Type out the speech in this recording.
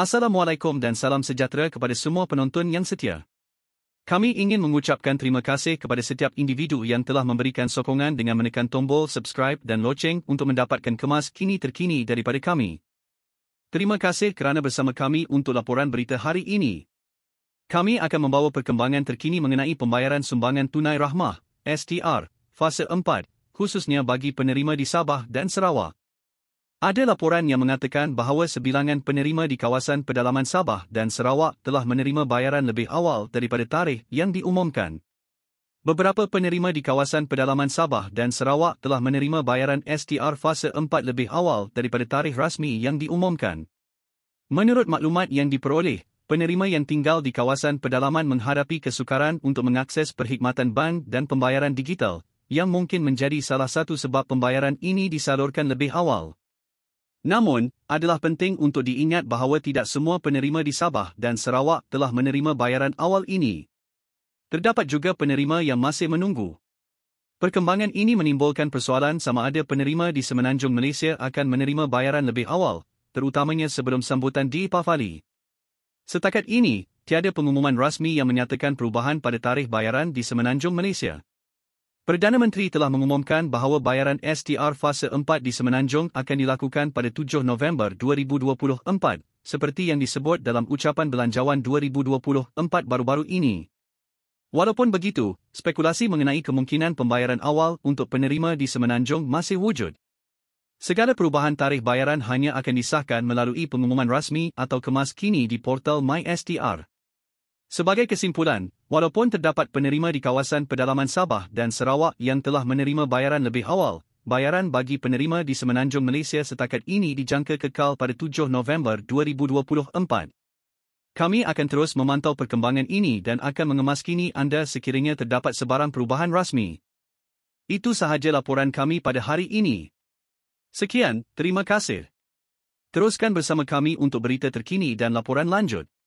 Assalamualaikum dan salam sejahtera kepada semua penonton yang setia. Kami ingin mengucapkan terima kasih kepada setiap individu yang telah memberikan sokongan dengan menekan tombol subscribe dan loceng untuk mendapatkan kemas kini terkini daripada kami. Terima kasih kerana bersama kami untuk laporan berita hari ini. Kami akan membawa perkembangan terkini mengenai pembayaran sumbangan tunai rahmah, STR, fasa 4, khususnya bagi penerima di Sabah dan Sarawak. Ada laporan yang mengatakan bahawa sebilangan penerima di kawasan pedalaman Sabah dan Sarawak telah menerima bayaran lebih awal daripada tarikh yang diumumkan. Beberapa penerima di kawasan pedalaman Sabah dan Sarawak telah menerima bayaran STR fasa 4 lebih awal daripada tarikh rasmi yang diumumkan. Menurut maklumat yang diperoleh, penerima yang tinggal di kawasan pedalaman menghadapi kesukaran untuk mengakses perkhidmatan bank dan pembayaran digital, yang mungkin menjadi salah satu sebab pembayaran ini disalurkan lebih awal. Namun, adalah penting untuk diingat bahawa tidak semua penerima di Sabah dan Sarawak telah menerima bayaran awal ini. Terdapat juga penerima yang masih menunggu. Perkembangan ini menimbulkan persoalan sama ada penerima di Semenanjung Malaysia akan menerima bayaran lebih awal, terutamanya sebelum sambutan di Pafali. Setakat ini, tiada pengumuman rasmi yang menyatakan perubahan pada tarikh bayaran di Semenanjung Malaysia. Perdana Menteri telah mengumumkan bahawa bayaran STR fasa 4 di Semenanjung akan dilakukan pada 7 November 2024, seperti yang disebut dalam ucapan belanjawan 2024 baru-baru ini. Walaupun begitu, spekulasi mengenai kemungkinan pembayaran awal untuk penerima di Semenanjung masih wujud. Segala perubahan tarikh bayaran hanya akan disahkan melalui pengumuman rasmi atau kemas kini di portal MySTR. Sebagai kesimpulan, Walaupun terdapat penerima di kawasan pedalaman Sabah dan Sarawak yang telah menerima bayaran lebih awal, bayaran bagi penerima di Semenanjung Malaysia setakat ini dijangka kekal pada 7 November 2024. Kami akan terus memantau perkembangan ini dan akan mengemaskini anda sekiranya terdapat sebarang perubahan rasmi. Itu sahaja laporan kami pada hari ini. Sekian, terima kasih. Teruskan bersama kami untuk berita terkini dan laporan lanjut.